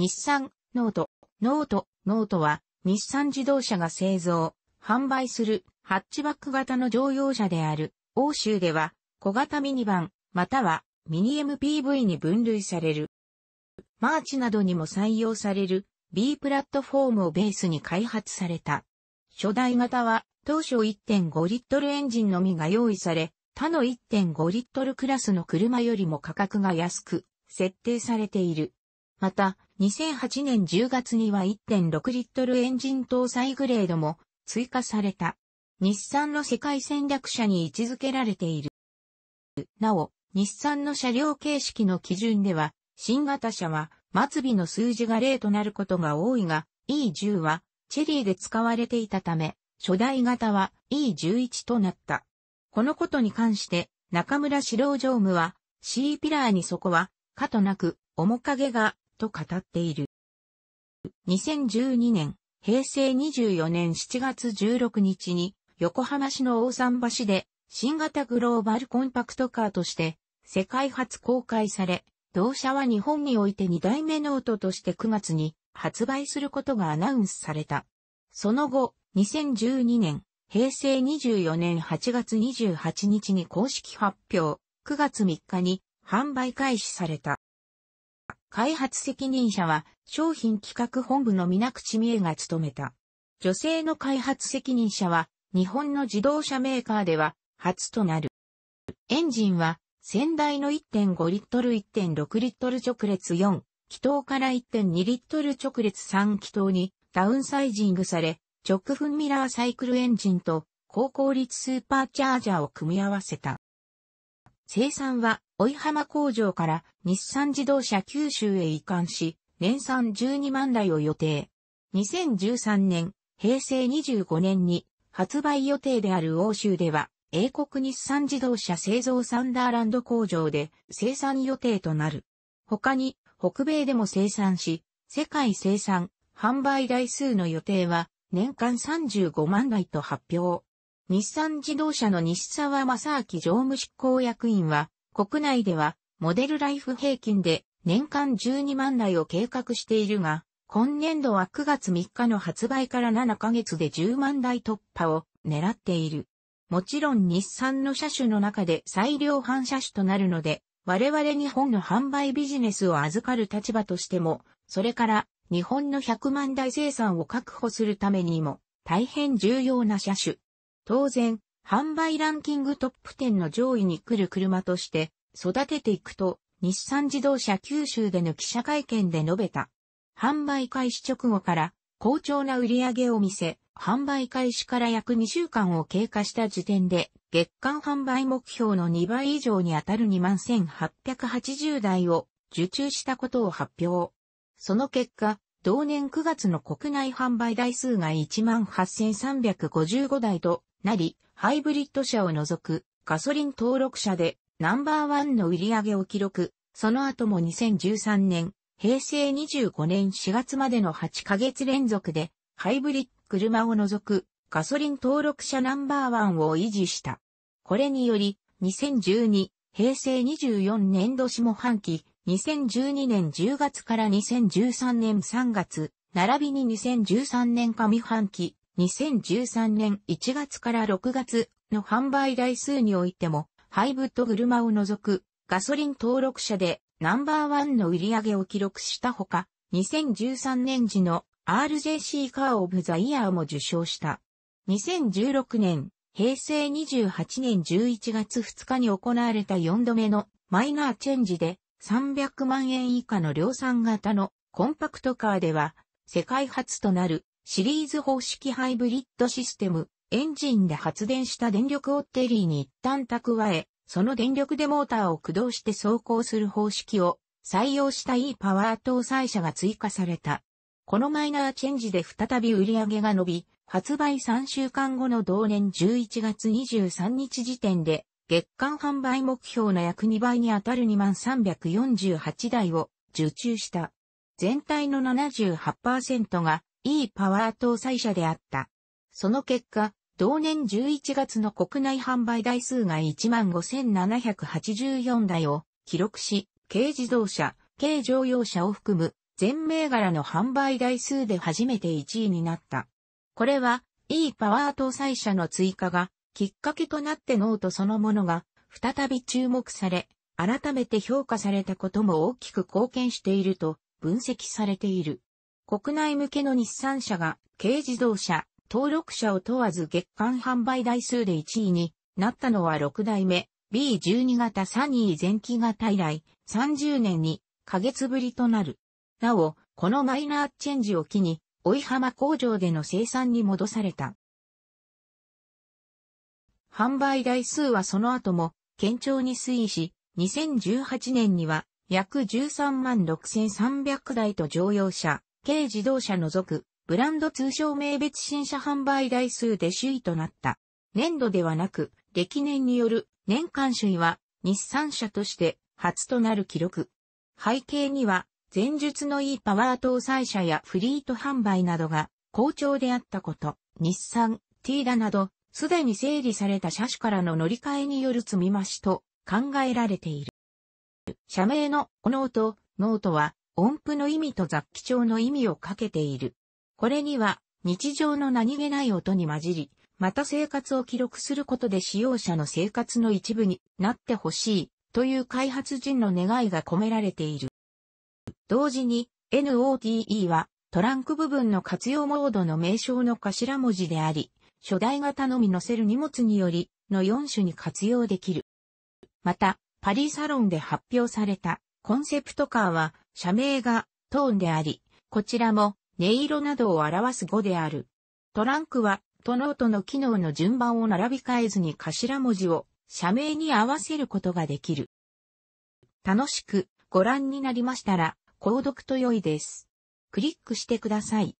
日産、ノート、ノート、ノートは、日産自動車が製造、販売する、ハッチバック型の乗用車である、欧州では、小型ミニバン、または、ミニ MPV に分類される。マーチなどにも採用される B プラットフォームをベースに開発された。初代型は当初1.5リットルエンジンのみが用意され、他の1.5リットルクラスの車よりも価格が安く設定されている。また、2008年10月には1.6リットルエンジン搭載グレードも追加された。日産の世界戦略車に位置づけられている。なお、日産の車両形式の基準では、新型車は末尾の数字が0となることが多いが、E10 はチェリーで使われていたため、初代型は E11 となった。このことに関して、中村史郎常務は、C ピラーにそこは、かとなく、面影がと語っている。2012年、平成24年7月16日に、横浜市の大桟橋で、新型グローバルコンパクトカーとして、世界初公開され、同社は日本において2代目ノートとして9月に発売することがアナウンスされた。その後、2012年、平成24年8月28日に公式発表、9月3日に販売開始された。開発責任者は商品企画本部の皆口美恵が務めた。女性の開発責任者は日本の自動車メーカーでは初となる。エンジンは先代の1.5リットル1.6リットル直列4、気筒から1.2リットル直列3気筒にダウンサイジングされ、直噴ミラーサイクルエンジンと高効率スーパーチャージャーを組み合わせた。生産は、追浜工場から日産自動車九州へ移管し、年産12万台を予定。2013年、平成25年に発売予定である欧州では、英国日産自動車製造サンダーランド工場で生産予定となる。他に、北米でも生産し、世界生産、販売台数の予定は年間35万台と発表。日産自動車の西沢正明常務執行役員は、国内では、モデルライフ平均で年間12万台を計画しているが、今年度は9月3日の発売から7ヶ月で10万台突破を狙っている。もちろん日産の車種の中で最量販車種となるので、我々日本の販売ビジネスを預かる立場としても、それから日本の100万台生産を確保するためにも大変重要な車種。当然、販売ランキングトップ10の上位に来る車として育てていくと、日産自動車九州での記者会見で述べた。販売開始直後から好調な売り上げを見せ、販売開始から約2週間を経過した時点で、月間販売目標の2倍以上に当たる21,880台を受注したことを発表。その結果、同年9月の国内販売台数が18,355台となり、ハイブリッド車を除くガソリン登録車でナンバーワンの売り上げを記録、その後も2013年、平成25年4月までの8ヶ月連続で、ハイブリッド車を除くガソリン登録車ナンバーワンを維持した。これにより、2012、平成24年度下半期、2012年10月から2013年3月、並びに2013年上半期、2013年1月から6月の販売台数においても、ハイブッド車を除くガソリン登録者でナンバーワンの売り上げを記録したほか、2013年時の RJC カーオブザイヤーも受賞した。2016年、平成28年11月2日に行われた4度目のマイナーチェンジで300万円以下の量産型のコンパクトカーでは世界初となるシリーズ方式ハイブリッドシステム、エンジンで発電した電力をテリーに一旦蓄え、その電力でモーターを駆動して走行する方式を採用した E パワー搭載車が追加された。このマイナーチェンジで再び売り上げが伸び、発売3週間後の同年11月23日時点で、月間販売目標の約2倍に当たる2348台を受注した。全体の78%がいいパワー搭載車であった。その結果、同年11月の国内販売台数が15,784台を記録し、軽自動車、軽乗用車を含む全銘柄の販売台数で初めて1位になった。これは、E パワー搭載車の追加がきっかけとなってノートそのものが再び注目され、改めて評価されたことも大きく貢献していると分析されている。国内向けの日産車が軽自動車、登録車を問わず月間販売台数で1位になったのは6代目 B12 型サニー前期型以来30年に過月ぶりとなる。なお、このマイナーチェンジを機に、追浜工場での生産に戻された。販売台数はその後も堅調に推移し、2018年には約13万6300台と乗用車、軽自動車除く、ブランド通称名別新車販売台数で首位となった。年度ではなく、歴年による年間首位は、日産車として初となる記録。背景には、前述のいいパワー搭載車やフリート販売などが好調であったこと、日産、ティーダなど、すでに整理された車種からの乗り換えによる積み増しと考えられている。社名のノート、ノートは音符の意味と雑記帳の意味をかけている。これには、日常の何気ない音に混じり、また生活を記録することで使用者の生活の一部になってほしいという開発人の願いが込められている。同時に NOTE はトランク部分の活用モードの名称の頭文字であり、初代型のみ載せる荷物によりの4種に活用できる。また、パリサロンで発表されたコンセプトカーは社名がトーンであり、こちらも音色などを表す語である。トランクは、トノートの機能の順番を並び替えずに頭文字を社名に合わせることができる。楽しくご覧になりましたら、購読と良いです。クリックしてください。